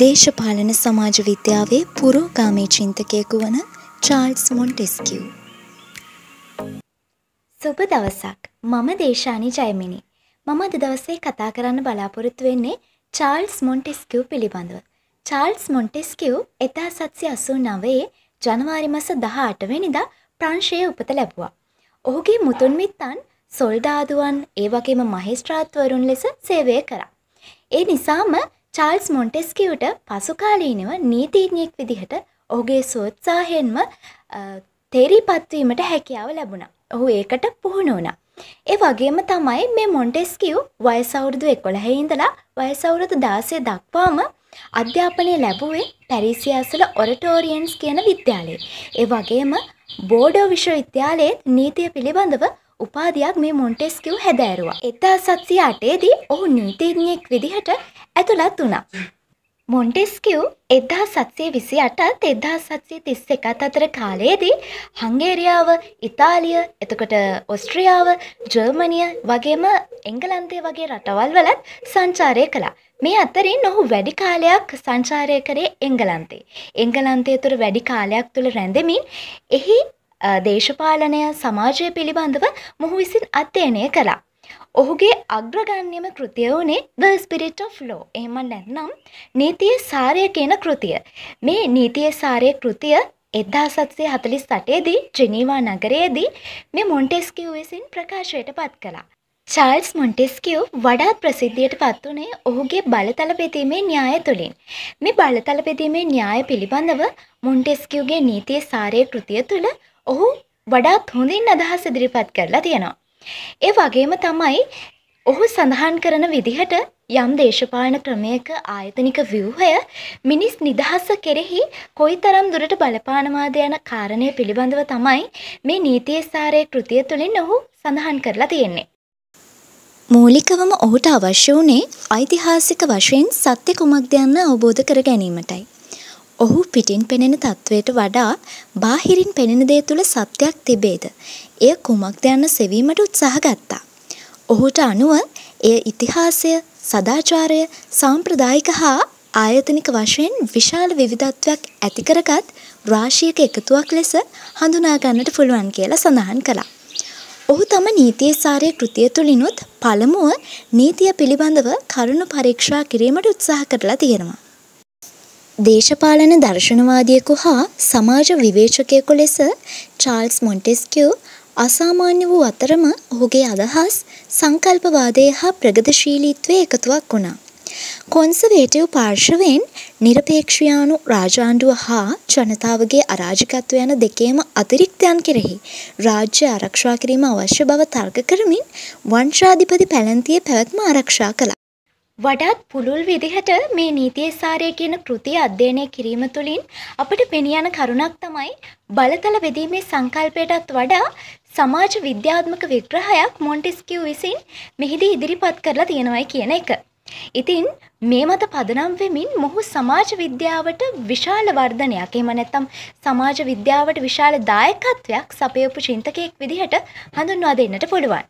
දේශපාලන සමාජ විද්‍යාවේ පුරෝගාමී චින්තකයෙකු වන චාල්ස් මොන්ටෙස්කිව්. සුබ දවසක් මම දේශානි ජයමිනි. මම අද දවසේ කතා කරන්න බලාපොරොත්තු වෙන්නේ චාල්ස් මොන්ටෙස්කිව් පිළිබඳව. චාල්ස් මොන්ටෙස්කිව් එතා සත්සි අසූ නවයේ ජනවාරි මස දහාටවෙනිදා ප්‍රංශය උපත ලැබවා. ඔහුගේ මුතුන් මිත්තන් සොල්දාදුවන් ඒ වගේම මහිස්ත්‍රාත්වරුන් ලෙස සේවය කරා. ඒ නිසාම චාල්ස් මොන්ටෙස්කිවට පසුකාලීනව නීතිීඥයෙක් විදිහට ඔහුගේ සෝත්සාහෙන්ම තෙරී පත්වීමට හැකියාව ලැබුණ. ඔහු ඒකට පුහුණ වුණ. ඒ වගේම තමයි මේ මොන්ටෙස්කිව් වයසවුරුදු එකොළහෙයින්දලා වයසවුරුදු දාසය දක්වාම අධ්‍යාපනය ලැබුවේ පැරිසියාසල ඔරටෝරියන්ස් කියන විද්‍යාලේ. ඒ වගේම බෝඩෝ විශ්වවිද්‍යාලයේ නීතිය පිළිබඳව උපාධයක් මේ මොන්ටෙස්කිව් හැදෑරුවා. එතා සත්සිය අටේදී ඔහු නීතිඥයෙක් විදිහට ඇතුළත් වුණා. මොන්ටෙස්කියු එදදා සත්සය විසි අටත් එදදා සත්සය තිස්ස එකත් අතර කාලයේදී හංගේරියාව ඉතාලිය එතකොට ඔස්ට්‍රියාව ජර්මණිය වගේම එංගලන්තය වගේ රටවල් වලත් සංචාරය කළා මේ අතරින් ඔහු වැඩි කාලයක් සංචාරය කරේ එංගලන්තේ එංගලන්තය තුර වැඩි කාලයක් තුළ රැඳමින් එහි දේශපාලනය සමාජය පිළිබඳව මුහු විසින් අධ්‍යයනය කලා ඔහුගේ අග්‍රගන්්‍යම කෘතිය වනේ ද ස්පිරිට් of ලෝ එහම නැත්නම් නීතිය සාරය කියන කෘතිය. මේ නීතිය සාරය කෘතිය එදදාසත්සේ හතලිස් සටේදී ත්‍රිනීවා නගරයේදී මේ මොන්ටෙස්කිව් විසින් ප්‍රකාශයට පත් කළා. චාල්ස් මොන්ටෙස්කිව් වඩාත් ප්‍රසිද්ධියට පත් වනේ ඔහුගේ බලතල පෙදීමේ න්‍යාය තුළින්. මේ බලතල පෙදීමේ න්‍යාය පිළිබඳව මොන්ටෙස්කිව්ගේ නීතිය සාරය කෘතිය තුළ ඔහු වඩාත් හොඳින් අදහස් ඉදිරිපත් කරලා තියෙනවා. ඒ වගේම තමයි ඔහු සඳහන් කරන විදිහට යම් දේශපාලන ක්‍රමයක ආයතනික ව්‍යුහය මිනිස් නිදහස කෙරෙහි කොයිතරම් දුරට බලපානවාද යන කාරණය පිළිබඳව තමයි මේ නීතියසාරය කෘතිය තුළින් ඔහු සඳහන් කරලා තියෙන්නේ. මූලිකවම ඔහුට අවශ්‍ය වුණේ ඓතිහාසික වශයෙන් සත්‍ය කුමක්ද යන්න අවබෝධ කර ගැනීමටයි. ඔහු පිටින් පෙනෙන තත්ත්වයට වඩා බාහිරින් පෙනෙන දේ තුළ සත්‍යයක් තිබේද? එය කුමක්ද යන්න සෙවීමට උත්සාහ ගත්තා. ඔහුට අනුව එය ඉතිහාසය, සදාචාරය, සාම්ප්‍රදායික හා ආයතනික වශයෙන් විශාල විවිධත්වයක් ඇතිකරගත් රාශියක එකතුවක් ලෙස හඳුනා ගන්නට පුළුවන් කියලා සඳහන් කළා. ඔහු තම නීතිය සාරය කෘතිය තුළිනුත් පළමුුව නීතිය පිළිබඳව කරුණු පරීක්ෂා කිරීමට උත්සාහ කරලා තියෙනවා. දේශපාලන දර්ශනවාදියෙකු හා සමාජ විවේචකයෙකු ලෙස චාල්ස් මොන්ටෙස්කියු අසාමාන්‍ය වූ අතරම ඔහුගේ අදහස් සංකල්පවාදය හා ප්‍රගතිශීලීත්වයේ එකතුවක් වුණා. කොන්සර්වේටිව් පාර්ශවයෙන් නිරපේක්ෂයානු රාජාණ්ඩුව හා ජනතාවගේ අරාජකත්ව යන දෙකේම අතිරික්තයන් කෙරෙහි රාජ්‍ය ආරක්ෂා කිරීම අවශ්‍ය බව තර්ක කරමින් වංශාධිපති පැලැන්තියේ පැවැත්ම ආරක්ෂා කළා. වඩාත් පුළුල් විදිහට මේ නීතිය සාරය කියන කෘතිය අධ්‍යයනය කිරීම තුළින් අපට පෙනියන කරුණක් තමයි බලතල බෙදීමේ සංකල්පයටත් වඩා සමාජ විද්‍යාත්මක විග්‍රහයක් මොන්ටිස්කියු විසින් මෙහිදී ඉදිරිපත් කරලා තියෙනවයි කියන එක. ඉතින් මේ මත පදනම් වෙමින් මොහු සමාජ විද්‍යාවට විශාල වර්ධනයක් එහෙම නැත්නම් සමාජ විද්‍යාවට විශාල දායකත්වයක් සපයපු චින්තකයෙක් විදිහට හඳුන්වා දෙන්නට පුළුවන්.